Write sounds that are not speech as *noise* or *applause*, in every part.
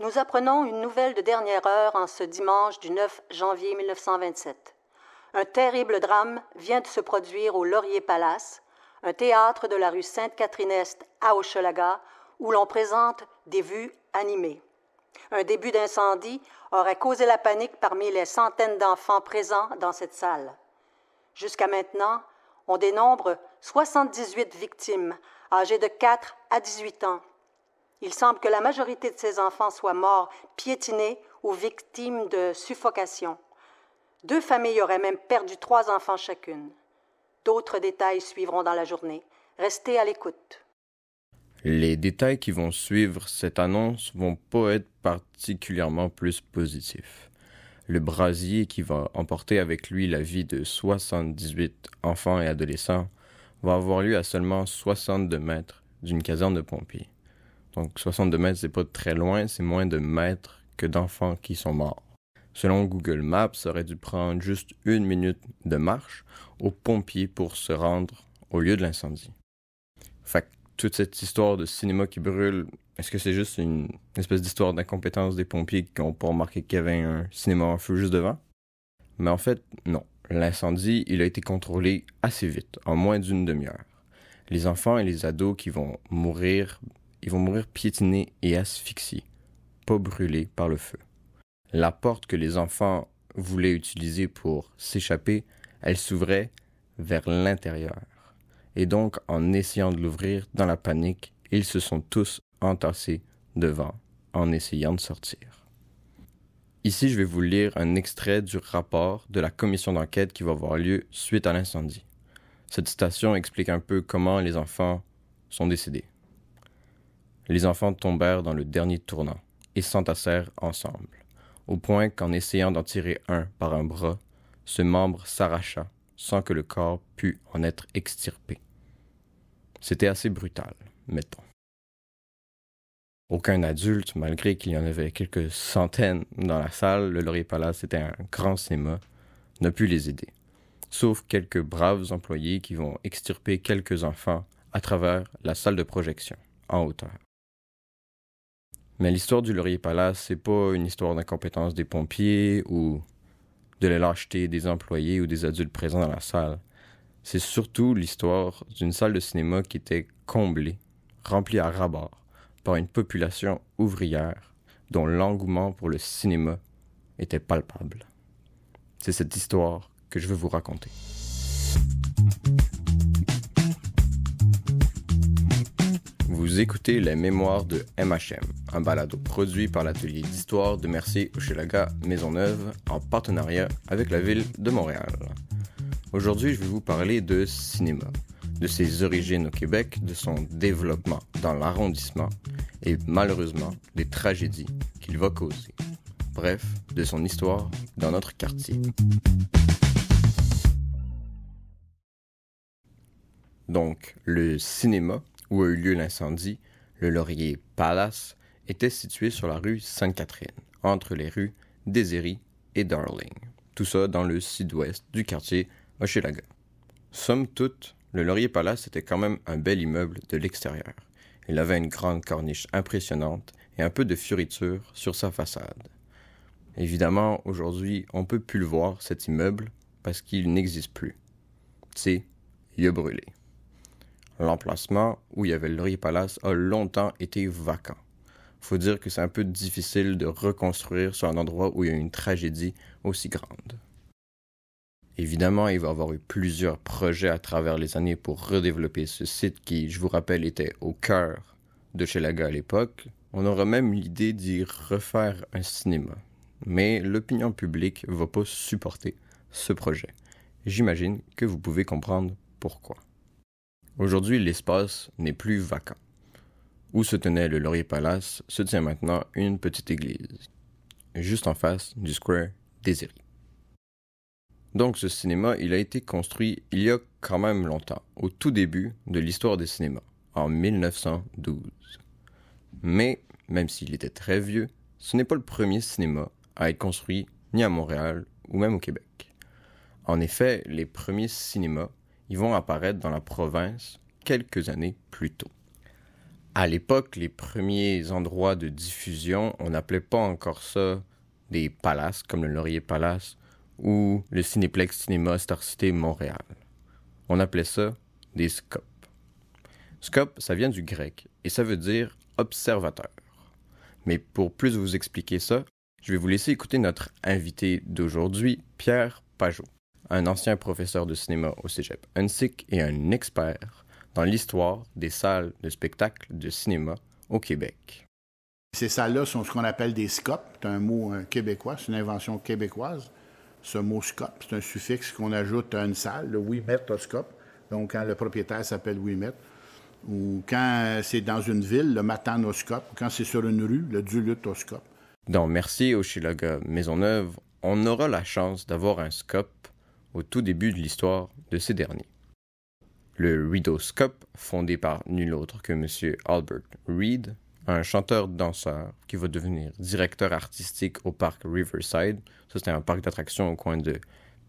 nous apprenons une nouvelle de dernière heure en ce dimanche du 9 janvier 1927. Un terrible drame vient de se produire au Laurier Palace, un théâtre de la rue Sainte-Catherine-Est à Hochelaga, où l'on présente des vues animées. Un début d'incendie aurait causé la panique parmi les centaines d'enfants présents dans cette salle. Jusqu'à maintenant, on dénombre 78 victimes, âgées de 4 à 18 ans, il semble que la majorité de ces enfants soient morts, piétinés ou victimes de suffocation. Deux familles auraient même perdu trois enfants chacune. D'autres détails suivront dans la journée. Restez à l'écoute. Les détails qui vont suivre cette annonce vont pas être particulièrement plus positifs. Le brasier qui va emporter avec lui la vie de 78 enfants et adolescents va avoir lieu à seulement 62 mètres d'une caserne de pompiers. Donc 62 mètres, c'est pas très loin, c'est moins de mètres que d'enfants qui sont morts. Selon Google Maps, ça aurait dû prendre juste une minute de marche aux pompiers pour se rendre au lieu de l'incendie. Fait que toute cette histoire de cinéma qui brûle, est-ce que c'est juste une espèce d'histoire d'incompétence des pompiers qui ont pas remarqué qu'il y avait un cinéma en feu juste devant? Mais en fait, non. L'incendie, il a été contrôlé assez vite, en moins d'une demi-heure. Les enfants et les ados qui vont mourir ils vont mourir piétinés et asphyxiés, pas brûlés par le feu. La porte que les enfants voulaient utiliser pour s'échapper, elle s'ouvrait vers l'intérieur. Et donc, en essayant de l'ouvrir dans la panique, ils se sont tous entassés devant, en essayant de sortir. Ici, je vais vous lire un extrait du rapport de la commission d'enquête qui va avoir lieu suite à l'incendie. Cette citation explique un peu comment les enfants sont décédés. Les enfants tombèrent dans le dernier tournant et s'entassèrent ensemble, au point qu'en essayant d'en tirer un par un bras, ce membre s'arracha sans que le corps pût en être extirpé. C'était assez brutal, mettons. Aucun adulte, malgré qu'il y en avait quelques centaines dans la salle, le Laurier Palace était un grand cinéma, n'a pu les aider, sauf quelques braves employés qui vont extirper quelques enfants à travers la salle de projection, en hauteur. Mais l'histoire du Laurier Palace, n'est pas une histoire d'incompétence des pompiers ou de la lâcheté des employés ou des adultes présents dans la salle. C'est surtout l'histoire d'une salle de cinéma qui était comblée, remplie à rabat, par une population ouvrière dont l'engouement pour le cinéma était palpable. C'est cette histoire que je veux vous raconter. écoutez Les Mémoires de MHM, un balado produit par l'atelier d'histoire de Mercier Hochelaga Maisonneuve en partenariat avec la ville de Montréal. Aujourd'hui, je vais vous parler de cinéma, de ses origines au Québec, de son développement dans l'arrondissement et malheureusement des tragédies qu'il va causer. Bref, de son histoire dans notre quartier. Donc, le cinéma où a eu lieu l'incendie, le Laurier Palace, était situé sur la rue Sainte-Catherine, entre les rues Désirée et Darling. Tout ça dans le sud-ouest du quartier Hochelaga. Somme toute, le Laurier Palace était quand même un bel immeuble de l'extérieur. Il avait une grande corniche impressionnante et un peu de fioriture sur sa façade. Évidemment, aujourd'hui, on peut plus le voir, cet immeuble, parce qu'il n'existe plus. C'est, il a brûlé l'emplacement où il y avait le Laurier Palace a longtemps été vacant. Faut dire que c'est un peu difficile de reconstruire sur un endroit où il y a une tragédie aussi grande. Évidemment, il va y avoir eu plusieurs projets à travers les années pour redévelopper ce site qui, je vous rappelle, était au cœur de Chelaga à l'époque. On aura même l'idée d'y refaire un cinéma. Mais l'opinion publique ne va pas supporter ce projet. J'imagine que vous pouvez comprendre pourquoi. Aujourd'hui, l'espace n'est plus vacant. Où se tenait le Laurier Palace se tient maintenant une petite église, juste en face du Square Désiré. Donc ce cinéma, il a été construit il y a quand même longtemps, au tout début de l'histoire des cinémas, en 1912. Mais, même s'il était très vieux, ce n'est pas le premier cinéma à être construit ni à Montréal ou même au Québec. En effet, les premiers cinémas ils vont apparaître dans la province quelques années plus tôt. À l'époque, les premiers endroits de diffusion, on n'appelait pas encore ça des palaces comme le Laurier Palace ou le Cinéplex Cinéma Star City Montréal. On appelait ça des scopes. Scope, ça vient du grec et ça veut dire observateur. Mais pour plus vous expliquer ça, je vais vous laisser écouter notre invité d'aujourd'hui, Pierre Pajot un ancien professeur de cinéma au cégep sic et un expert dans l'histoire des salles de spectacle de cinéma au Québec. Ces salles-là sont ce qu'on appelle des scopes. C'est un mot québécois, c'est une invention québécoise. Ce mot scope, c'est un suffixe qu'on ajoute à une salle, le oui Donc, quand le propriétaire s'appelle Wimet, ou quand c'est dans une ville, le matanoscope, ou quand c'est sur une rue, le dulutoscope. Dans merci, maison Maisonneuve, on aura la chance d'avoir un scope au tout début de l'histoire de ces derniers. Le Scope, fondé par nul autre que M. Albert Reed, un chanteur-danseur qui va devenir directeur artistique au parc Riverside, c'est un parc d'attractions au coin de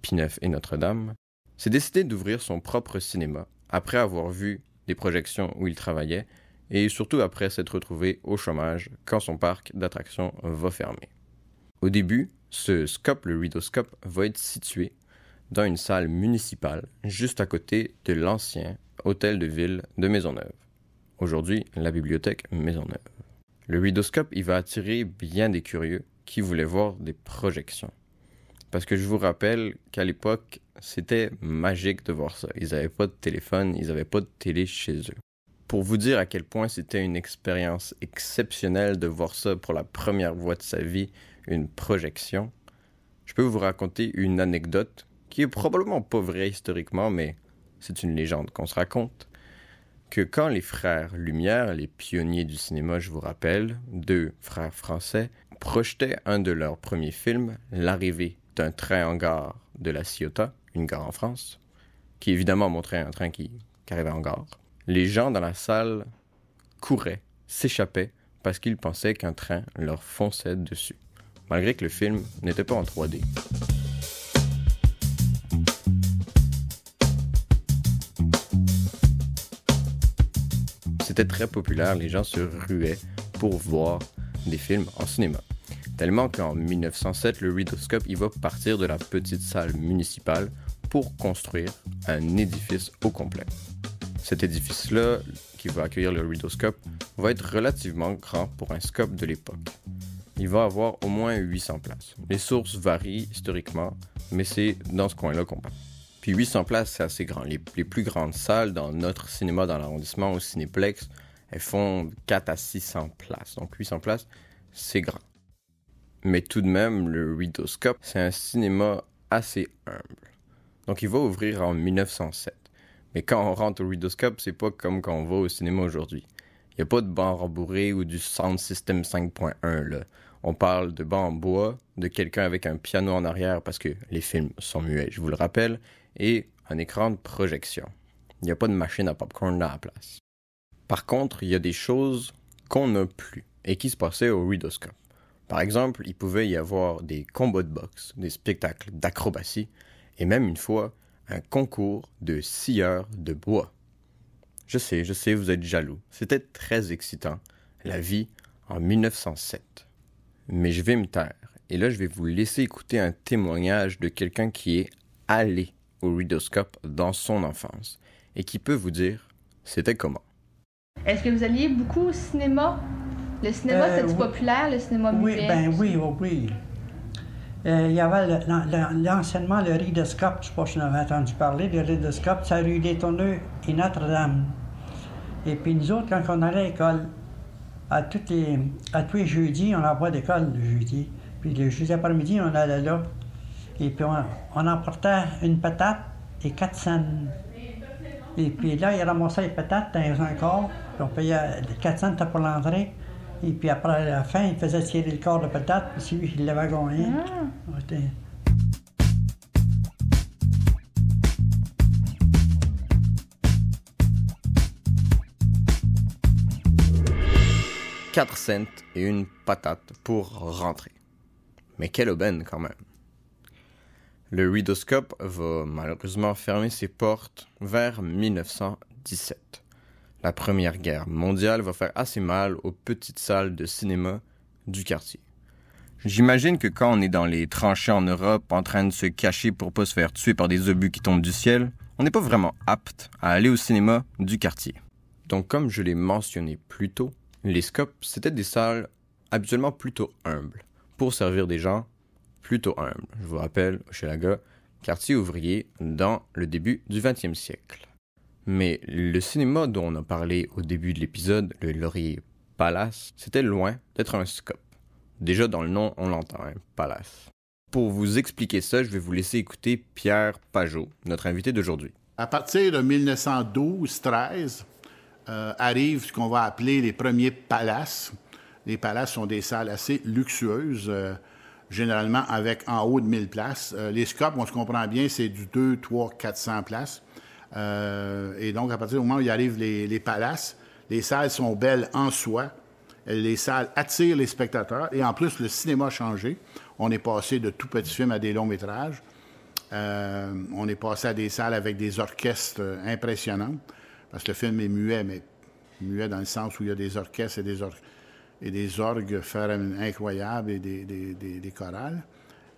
Pineuf et Notre-Dame, s'est décidé d'ouvrir son propre cinéma après avoir vu des projections où il travaillait et surtout après s'être retrouvé au chômage quand son parc d'attractions va fermer. Au début, ce scope, le Scope, va être situé dans une salle municipale juste à côté de l'ancien hôtel de ville de Maisonneuve. Aujourd'hui, la bibliothèque Maisonneuve. Le vidéoscope il va attirer bien des curieux qui voulaient voir des projections. Parce que je vous rappelle qu'à l'époque, c'était magique de voir ça. Ils n'avaient pas de téléphone, ils n'avaient pas de télé chez eux. Pour vous dire à quel point c'était une expérience exceptionnelle de voir ça pour la première fois de sa vie, une projection, je peux vous raconter une anecdote qui est probablement pas vrai historiquement, mais c'est une légende qu'on se raconte, que quand les frères Lumière, les pionniers du cinéma, je vous rappelle, deux frères français, projetaient un de leurs premiers films, L'arrivée d'un train en gare de la Ciotat, une gare en France, qui évidemment montrait un train qui, qui arrivait en gare, les gens dans la salle couraient, s'échappaient, parce qu'ils pensaient qu'un train leur fonçait dessus, malgré que le film n'était pas en 3D. c'était très populaire, les gens se ruaient pour voir des films en cinéma. Tellement qu'en 1907, le Ridoscope il va partir de la petite salle municipale pour construire un édifice au complet. Cet édifice-là, qui va accueillir le Ridoscope, va être relativement grand pour un scope de l'époque. Il va avoir au moins 800 places. Les sources varient historiquement, mais c'est dans ce coin-là qu'on parle. Puis 800 places, c'est assez grand. Les, plus grandes salles dans notre cinéma, dans l'arrondissement, au Cinéplex, elles font 4 à 600 places. Donc 800 places, c'est grand. Mais tout de même, le Ridoscope, c'est un cinéma assez humble. Donc il va ouvrir en 1907. Mais quand on rentre au Ridoscope, c'est pas comme quand on va au cinéma aujourd'hui. Il n'y a pas de banc rembourré ou du sound system 5.1 là. On parle de banc en bois, de quelqu'un avec un piano en arrière parce que les films sont muets, je vous le rappelle, et un écran de projection. Il n'y a pas de machine à popcorn dans la place. Par contre, il y a des choses qu'on n'a plus et qui se passaient au ridoscope. Par exemple, il pouvait y avoir des combats de boxe, des spectacles d'acrobatie et même une fois un concours de scieurs de bois. Je sais, je sais, vous êtes jaloux. C'était très excitant, la vie en 1907. Mais je vais me taire et là je vais vous laisser écouter un témoignage de quelqu'un qui est allé au ridoscope dans son enfance et qui peut vous dire c'était comment. Est-ce que vous alliez beaucoup au cinéma? Le cinéma, euh, cest c'était populaire, le cinéma Oui, ben oui, oh oui, oui. Euh, il y avait l'enseignement, le, ridoscope, je ne sais pas si vous avez entendu parler, le ridoscope, ça rue des Tourneux et Notre-Dame. Et puis nous autres, quand on allait à l'école, à, toutes les, à tous les jeudis, on pas d'école le jeudi. Puis le jeudi après-midi, on allait là. Et puis on, emportait une patate et quatre cents. Et puis là, il ramassaient les patates dans un encore, puis on payait quatre cents pour l'entrée. Et puis après, la fin, il faisait tirer le corps de patate, puis le lui il l'avait gagné. Ah. Quatre cents et une patate pour rentrer. Mais quelle aubaine quand même. Le Ridoscope va malheureusement fermer ses portes vers 1917. La Première Guerre mondiale va faire assez mal aux petites salles de cinéma du quartier. J'imagine que quand on est dans les tranchées en Europe en train de se cacher pour pas se faire tuer par des obus qui tombent du ciel, on n'est pas vraiment apte à aller au cinéma du quartier. Donc comme je l'ai mentionné plus tôt, les scopes, c'était des salles habituellement plutôt humbles, pour servir des gens plutôt humble. Je vous rappelle, Hochelaga, quartier ouvrier dans le début du XXe siècle. Mais le cinéma dont on a parlé au début de l'épisode, le Laurier Palace, c'était loin d'être un scope. Déjà dans le nom, on l'entend, hein, Palace. Pour vous expliquer ça, je vais vous laisser écouter Pierre Pajot, notre invité d'aujourd'hui. À partir de 1912-13, euh, arrivent ce qu'on va appeler les premiers palaces. Les palaces sont des salles assez luxueuses. Euh, généralement avec en haut de 1000 places. Euh, les scopes, on se comprend bien, c'est du 2, 3, 400 places. Euh, et donc, à partir du moment où il arrive les, palaces, les salles sont belles en soi. Les salles attirent les spectateurs. Et en plus, le cinéma a changé. On est passé de tout petits films à des longs métrages. Euh, on est passé à des salles avec des orchestres impressionnants. Parce que le film est muet, mais muet dans le sens où il y a des orchestres et des orchestres et des orgues incroyables et des, chorales.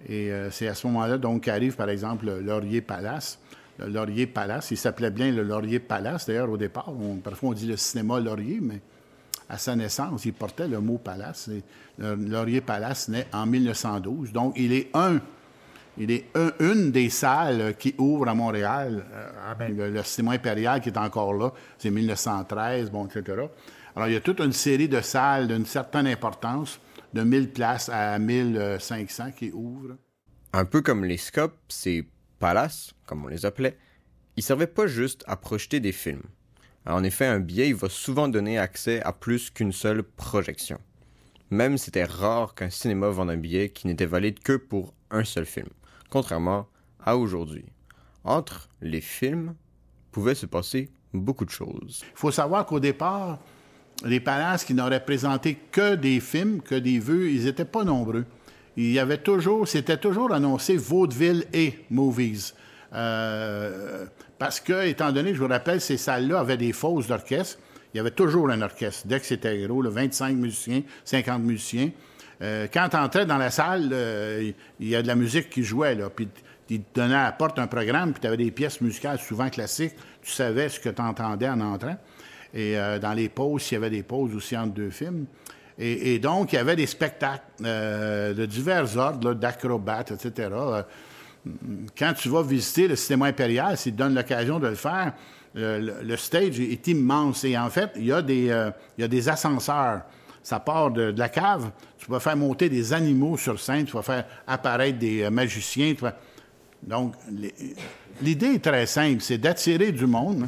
Et euh, c'est à ce moment-là donc qu'arrive, par exemple, le Laurier Palace. Le Laurier Palace, il s'appelait bien le Laurier Palace, d'ailleurs, au départ. parfois, on dit le cinéma Laurier, mais à sa naissance, il portait le mot Palace. le Laurier Palace naît en 1912. Donc, il est un. Il est une des salles qui ouvrent à Montréal. Euh, le, cinéma impérial qui est encore là, c'est 1913, bon, etc. Alors, il y a toute une série de salles d'une certaine importance, de 1000 places à 1500 qui ouvrent. Un peu comme les scopes, ces palaces, comme on les appelait, ils servaient pas juste à projeter des films. en effet, un billet, il va souvent donner accès à plus qu'une seule projection. Même c'était rare qu'un cinéma vende un billet qui n'était valide que pour un seul film, contrairement à aujourd'hui. Entre les films, pouvait se passer beaucoup de choses. Il faut savoir qu'au départ, les palaces qui n'auraient présenté que des films, que des vœux, ils n'étaient pas nombreux. Il y avait toujours, c'était toujours annoncé vaudeville et movies. Euh, parce que, étant donné, je vous rappelle, ces salles-là avaient des fausses d'orchestre. Il y avait toujours un orchestre. Dès que c'était gros, 25 musiciens, 50 musiciens. Euh, quand tu entrais dans la salle, euh, il y a de la musique qui jouait, là. Puis ils te donnaient à la porte un programme, puis tu avais des pièces musicales souvent classiques. Tu savais ce que tu entendais en entrant. Et euh, dans les pauses, il y avait des pauses aussi entre deux films. Et, donc, il y avait des spectacles euh, de divers ordres, d'acrobates, etc. Euh, quand tu vas visiter le cinéma impérial, s'il te donne l'occasion de le faire, le, stage est immense. Et en fait, il y a des, des ascenseurs ça part de, la cave, tu vas faire monter des animaux sur scène, tu vas faire apparaître des magiciens. Donc, l'idée est très simple, c'est d'attirer du monde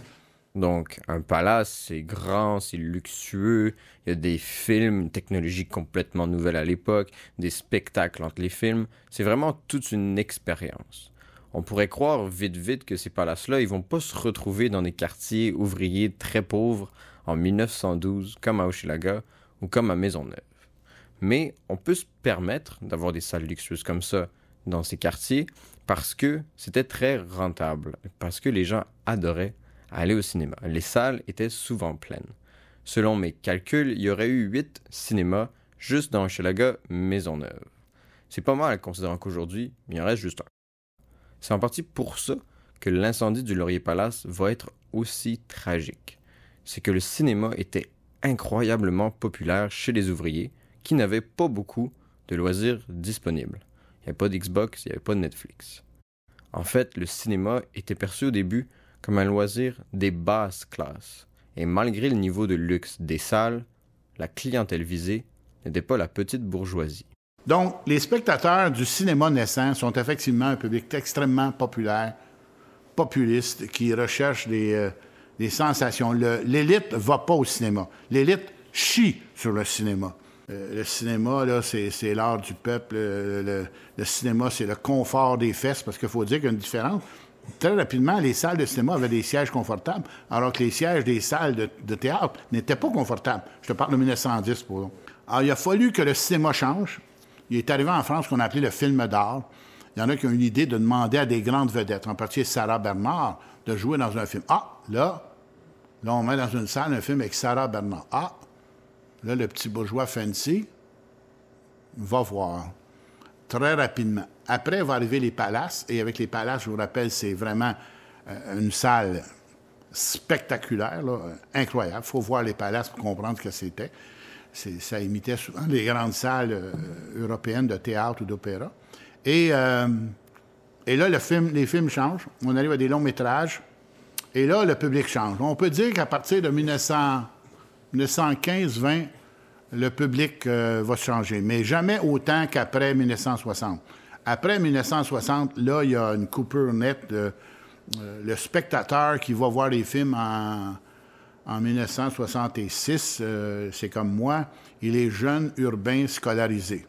donc, un palace, c'est grand, c'est luxueux. Il y a des films, une technologie complètement nouvelles à l'époque, des spectacles entre les films. C'est vraiment toute une expérience. On pourrait croire vite vite que ces palaces-là, ils vont pas se retrouver dans des quartiers ouvriers très pauvres en 1912, comme à Hochelaga ou comme à Maisonneuve. Mais on peut se permettre d'avoir des salles luxueuses comme ça dans ces quartiers parce que c'était très rentable, parce que les gens adoraient aller au cinéma. Les salles étaient souvent pleines. Selon mes calculs, il y aurait eu huit cinémas juste dans Hochelaga Maisonneuve. C'est pas mal considérant qu'aujourd'hui, il en reste juste un. C'est en partie pour ça que l'incendie du Laurier Palace va être aussi tragique. C'est que le cinéma était incroyablement populaire chez les ouvriers qui n'avaient pas beaucoup de loisirs disponibles. Il n'y avait pas d'Xbox, il n'y avait pas de Netflix. En fait, le cinéma était perçu au début comme un loisir des basses classes, et malgré le niveau de luxe des salles, la clientèle visée n'était pas la petite bourgeoisie. Donc, les spectateurs du cinéma naissant sont effectivement un public extrêmement populaire, populiste, qui recherche des, euh, sensations. L'élite va pas au cinéma. L'élite chie sur le cinéma. Euh, le cinéma, là, c'est l'art du peuple. Euh, le, le cinéma, c'est le confort des fesses, parce qu'il faut dire qu'il y a une différence très rapidement, les salles de cinéma avaient des sièges confortables, alors que les sièges des salles de, théâtre n'étaient pas confortables. Je te parle de 1910, pour Alors, il a fallu que le cinéma change. Il est arrivé en France qu'on appelait le film d'art. Il y en a qui ont eu l'idée de demander à des grandes vedettes, en particulier Sarah Bernard, de jouer dans un film. Ah, là, là, on met dans une salle un film avec Sarah Bernard. Ah, là, le petit bourgeois fancy va voir très rapidement. Après va arriver les palaces, et avec les palaces, je vous rappelle, c'est vraiment euh, une salle spectaculaire, euh, incroyable. Il faut voir les palaces pour comprendre ce que c'était. ça imitait souvent les grandes salles euh, européennes de théâtre ou d'opéra. Et, là, les films changent. On arrive à des longs métrages. Et là, le public change. On peut dire qu'à partir de 1915-20, le public euh, va changer, mais jamais autant qu'après 1960. Après 1960, là, il y a une coupure nette. Euh, le spectateur qui va voir les films en, 1966, euh, c'est comme moi, il est jeune, urbain, scolarisé.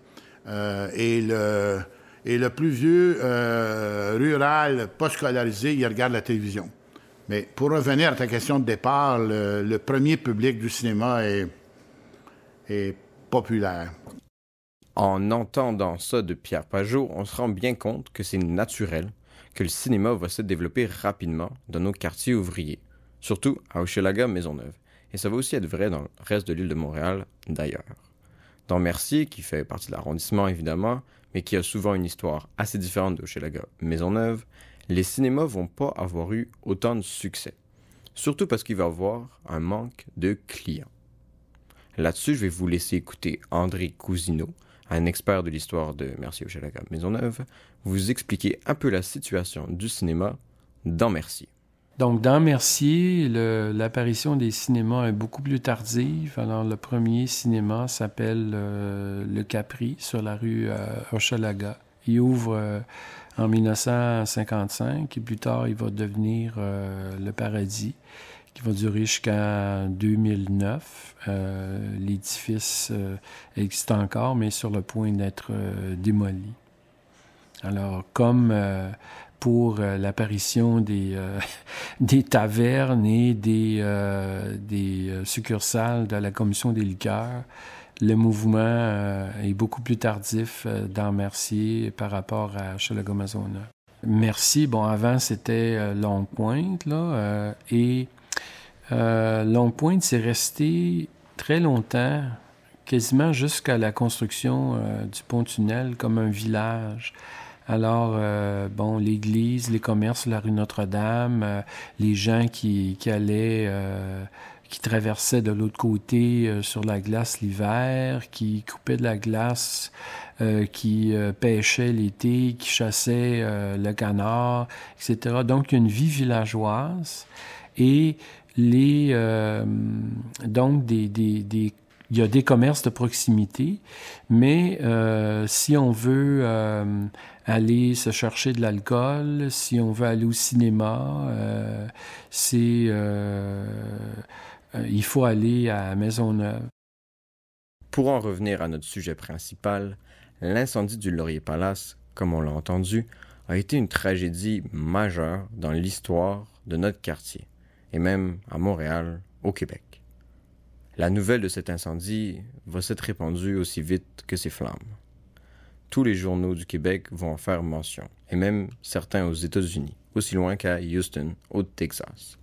et, le, le plus vieux, rural, pas scolarisé, il regarde la télévision. Mais pour revenir à ta question de départ, le premier public du cinéma est et populaire. En entendant ça de Pierre Pajot, on se rend bien compte que c'est naturel que le cinéma va se développer rapidement dans nos quartiers ouvriers, surtout à Hochelaga Maisonneuve. Et ça va aussi être vrai dans le reste de l'île de Montréal d'ailleurs. Dans Mercier, qui fait partie de l'arrondissement évidemment, mais qui a souvent une histoire assez différente de Hochelaga Maisonneuve, les cinémas vont pas avoir eu autant de succès. Surtout parce qu'il va y avoir un manque de clients. Là-dessus, je vais vous laisser écouter André Cousineau, un expert de l'histoire de Mercier maison Maisonneuve, vous expliquer un peu la situation du cinéma dans Mercier. Donc, dans Mercier, l'apparition des cinémas est beaucoup plus tardive. Alors, le premier cinéma s'appelle euh, Le Capri sur la rue euh, Hochelaga. Il ouvre euh, en 1955 et plus tard, il va devenir euh, Le Paradis qui va durer jusqu'en 2009. Euh, l'édifice euh, existe encore, mais sur le point d'être euh, démoli. Alors, comme pour l'apparition des, *laughs* des tavernes et des, des succursales de la Commission des liqueurs, le mouvement est beaucoup plus tardif dans Mercier par rapport à la Merci. Bon, avant, c'était Longue Pointe, là, et euh, Long Point, s'est resté très longtemps, quasiment jusqu'à la construction euh, du pont-tunnel, comme un village. Alors, euh, bon, l'église, les commerces, la rue Notre-Dame, les gens qui, allaient qui traversaient de l'autre côté sur la glace l'hiver, qui coupaient de la glace, qui pêchaient l'été, qui chassaient le canard, etc. Donc une vie villageoise. Et les, euh, donc des, il y a des commerces de proximité, mais euh, si on veut euh, aller se chercher de l'alcool, si on veut aller au cinéma, c'est il faut aller à Maisonneuve. Pour en revenir à notre sujet principal, l'incendie du Laurier Palace, comme on l'a entendu, a été une tragédie majeure dans l'histoire de notre quartier et même à Montréal, au Québec. La nouvelle de cet incendie va s'être répandue aussi vite que ses flammes. Tous les journaux du Québec vont en faire mention, et même certains aux États-Unis, aussi loin qu'à Houston, au Texas.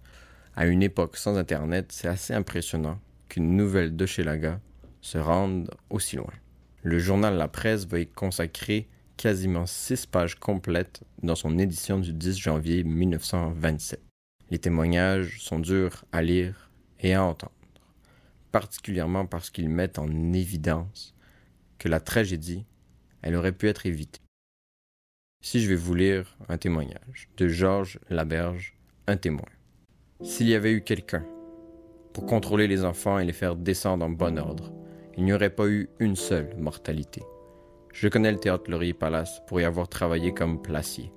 À une époque sans Internet, c'est assez impressionnant qu'une nouvelle de Chelaga se rende aussi loin. Le journal La Presse va y consacrer quasiment six pages complètes dans son édition du 10 janvier 1927. Les témoignages sont durs à lire et à entendre, particulièrement parce qu'ils mettent en évidence que la tragédie, elle aurait pu être évitée. Si je vais vous lire un témoignage de Georges Laberge, un témoin. S'il y avait eu quelqu'un pour contrôler les enfants et les faire descendre en bon ordre, il n'y aurait pas eu une seule mortalité. Je connais le théâtre Laurier Palace pour y avoir travaillé comme placier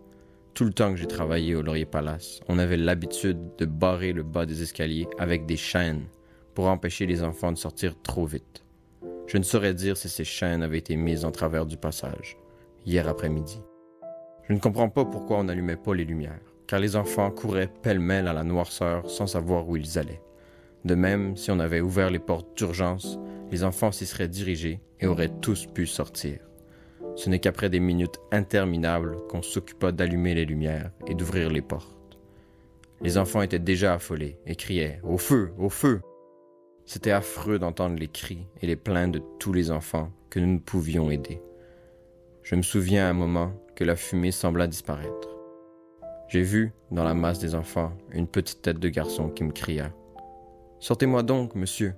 tout le temps que j'ai travaillé au Laurier Palace, on avait l'habitude de barrer le bas des escaliers avec des chaînes pour empêcher les enfants de sortir trop vite. Je ne saurais dire si ces chaînes avaient été mises en travers du passage, hier après-midi. Je ne comprends pas pourquoi on n'allumait pas les lumières, car les enfants couraient pêle-mêle à la noirceur sans savoir où ils allaient. De même, si on avait ouvert les portes d'urgence, les enfants s'y seraient dirigés et auraient tous pu sortir. Ce n'est qu'après des minutes interminables qu'on s'occupa d'allumer les lumières et d'ouvrir les portes. Les enfants étaient déjà affolés et criaient ⁇ Au feu Au feu !⁇ C'était affreux d'entendre les cris et les plaintes de tous les enfants que nous ne pouvions aider. Je me souviens à un moment que la fumée sembla disparaître. J'ai vu, dans la masse des enfants, une petite tête de garçon qui me cria ⁇ Sortez-moi donc, monsieur !⁇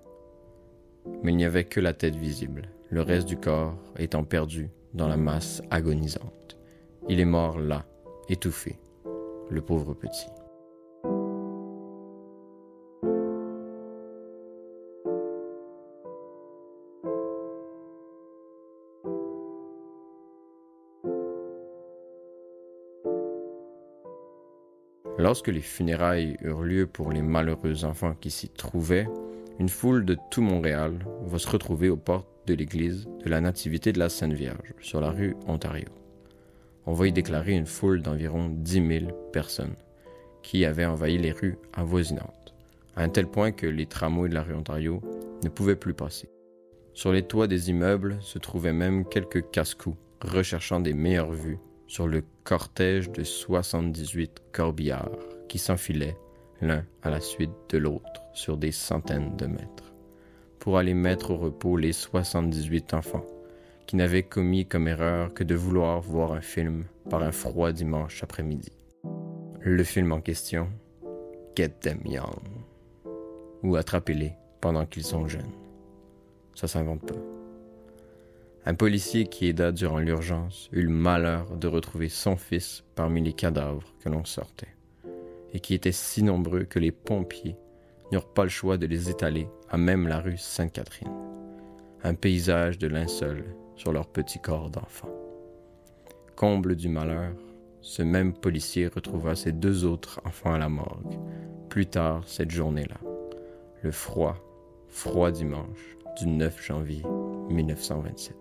Mais il n'y avait que la tête visible, le reste du corps étant perdu dans la masse agonisante. Il est mort là, étouffé, le pauvre petit. Lorsque les funérailles eurent lieu pour les malheureux enfants qui s'y trouvaient, une foule de tout Montréal va se retrouver aux portes de l'église de la Nativité de la Sainte Vierge sur la rue Ontario. On voyait y déclarer une foule d'environ 10 000 personnes qui avaient envahi les rues avoisinantes, à un tel point que les tramways de la rue Ontario ne pouvaient plus passer. Sur les toits des immeubles se trouvaient même quelques casse-cou recherchant des meilleures vues sur le cortège de 78 corbillards qui s'enfilaient l'un à la suite de l'autre sur des centaines de mètres pour aller mettre au repos les 78 enfants qui n'avaient commis comme erreur que de vouloir voir un film par un froid dimanche après-midi. Le film en question, Get Them Young, ou Attrapez-les pendant qu'ils sont jeunes. Ça s'invente pas. Un policier qui aida durant l'urgence eut le malheur de retrouver son fils parmi les cadavres que l'on sortait, et qui étaient si nombreux que les pompiers n'eurent pas le choix de les étaler à même la rue Sainte-Catherine. Un paysage de linceul sur leur petit corps d'enfant. Comble du malheur, ce même policier retrouva ses deux autres enfants à la morgue, plus tard cette journée-là, le froid, froid dimanche du 9 janvier 1927.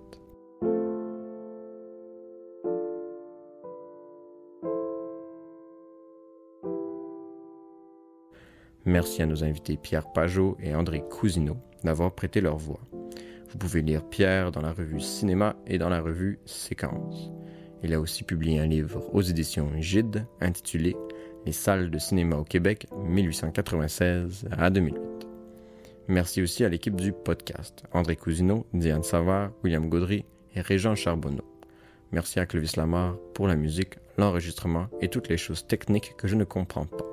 Merci à nos invités Pierre Pajot et André Cousineau d'avoir prêté leur voix. Vous pouvez lire Pierre dans la revue Cinéma et dans la revue Séquence. Il a aussi publié un livre aux éditions Gide intitulé Les salles de cinéma au Québec 1896 à 2008. Merci aussi à l'équipe du podcast, André Cousineau, Diane Savard, William Gaudry et Régent Charbonneau. Merci à Clovis Lamar pour la musique, l'enregistrement et toutes les choses techniques que je ne comprends pas.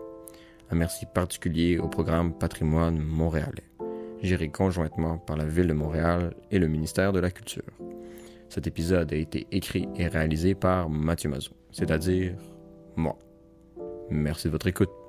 Un merci particulier au programme Patrimoine montréalais, géré conjointement par la Ville de Montréal et le ministère de la Culture. Cet épisode a été écrit et réalisé par Mathieu Mazou, c'est-à-dire moi. Merci de votre écoute.